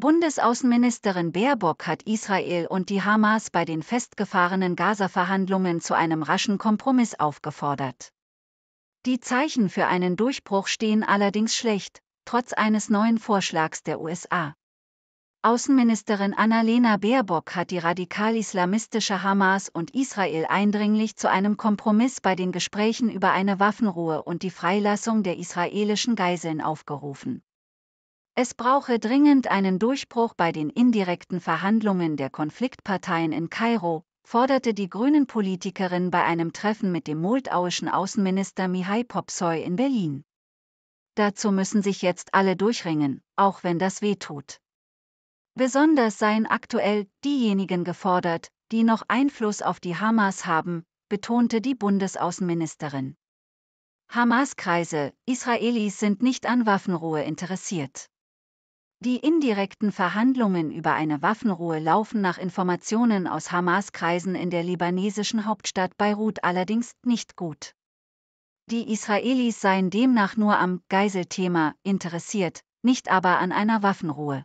Bundesaußenministerin Baerbock hat Israel und die Hamas bei den festgefahrenen Gaza-Verhandlungen zu einem raschen Kompromiss aufgefordert. Die Zeichen für einen Durchbruch stehen allerdings schlecht, trotz eines neuen Vorschlags der USA. Außenministerin Annalena Baerbock hat die radikal-islamistische Hamas und Israel eindringlich zu einem Kompromiss bei den Gesprächen über eine Waffenruhe und die Freilassung der israelischen Geiseln aufgerufen. Es brauche dringend einen Durchbruch bei den indirekten Verhandlungen der Konfliktparteien in Kairo, forderte die Grünen-Politikerin bei einem Treffen mit dem moldauischen Außenminister Mihai Popsoy in Berlin. Dazu müssen sich jetzt alle durchringen, auch wenn das weh tut. Besonders seien aktuell diejenigen gefordert, die noch Einfluss auf die Hamas haben, betonte die Bundesaußenministerin. Hamas-Kreise, Israelis sind nicht an Waffenruhe interessiert. Die indirekten Verhandlungen über eine Waffenruhe laufen nach Informationen aus Hamas-Kreisen in der libanesischen Hauptstadt Beirut allerdings nicht gut. Die Israelis seien demnach nur am Geiselthema interessiert, nicht aber an einer Waffenruhe.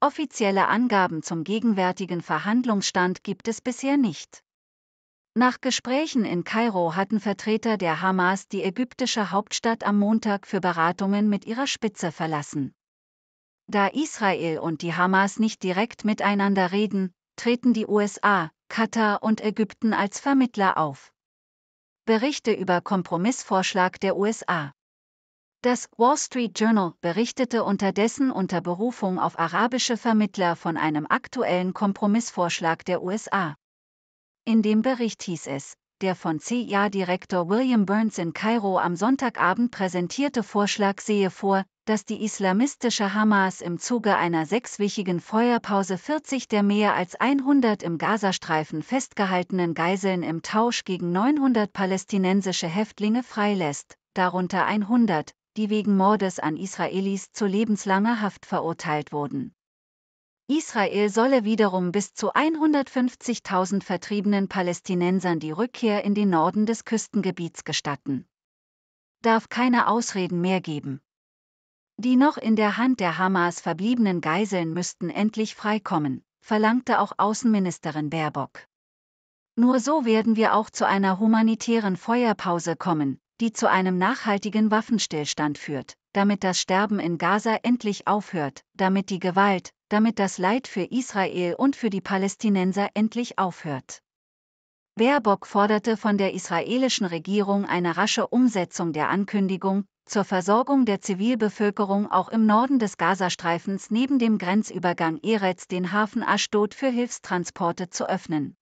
Offizielle Angaben zum gegenwärtigen Verhandlungsstand gibt es bisher nicht. Nach Gesprächen in Kairo hatten Vertreter der Hamas die ägyptische Hauptstadt am Montag für Beratungen mit ihrer Spitze verlassen. Da Israel und die Hamas nicht direkt miteinander reden, treten die USA, Katar und Ägypten als Vermittler auf. Berichte über Kompromissvorschlag der USA. Das Wall Street Journal berichtete unterdessen unter Berufung auf arabische Vermittler von einem aktuellen Kompromissvorschlag der USA. In dem Bericht hieß es, der von CIA-Direktor e William Burns in Kairo am Sonntagabend präsentierte Vorschlag sehe vor, dass die islamistische Hamas im Zuge einer sechswöchigen Feuerpause 40 der mehr als 100 im Gazastreifen festgehaltenen Geiseln im Tausch gegen 900 palästinensische Häftlinge freilässt, darunter 100, die wegen Mordes an Israelis zu lebenslanger Haft verurteilt wurden. Israel solle wiederum bis zu 150.000 vertriebenen Palästinensern die Rückkehr in den Norden des Küstengebiets gestatten. Darf keine Ausreden mehr geben. Die noch in der Hand der Hamas verbliebenen Geiseln müssten endlich freikommen, verlangte auch Außenministerin Baerbock. Nur so werden wir auch zu einer humanitären Feuerpause kommen, die zu einem nachhaltigen Waffenstillstand führt, damit das Sterben in Gaza endlich aufhört, damit die Gewalt, damit das Leid für Israel und für die Palästinenser endlich aufhört. Baerbock forderte von der israelischen Regierung eine rasche Umsetzung der Ankündigung, zur Versorgung der Zivilbevölkerung auch im Norden des Gazastreifens neben dem Grenzübergang Eretz den Hafen Ashdod für Hilfstransporte zu öffnen.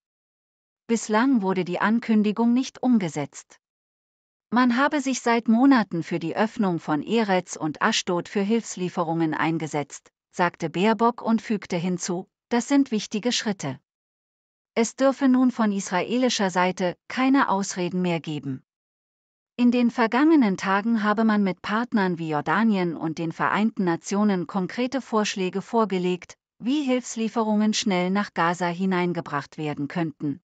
Bislang wurde die Ankündigung nicht umgesetzt. Man habe sich seit Monaten für die Öffnung von Eretz und Ashdod für Hilfslieferungen eingesetzt, sagte Baerbock und fügte hinzu, das sind wichtige Schritte. Es dürfe nun von israelischer Seite keine Ausreden mehr geben. In den vergangenen Tagen habe man mit Partnern wie Jordanien und den Vereinten Nationen konkrete Vorschläge vorgelegt, wie Hilfslieferungen schnell nach Gaza hineingebracht werden könnten,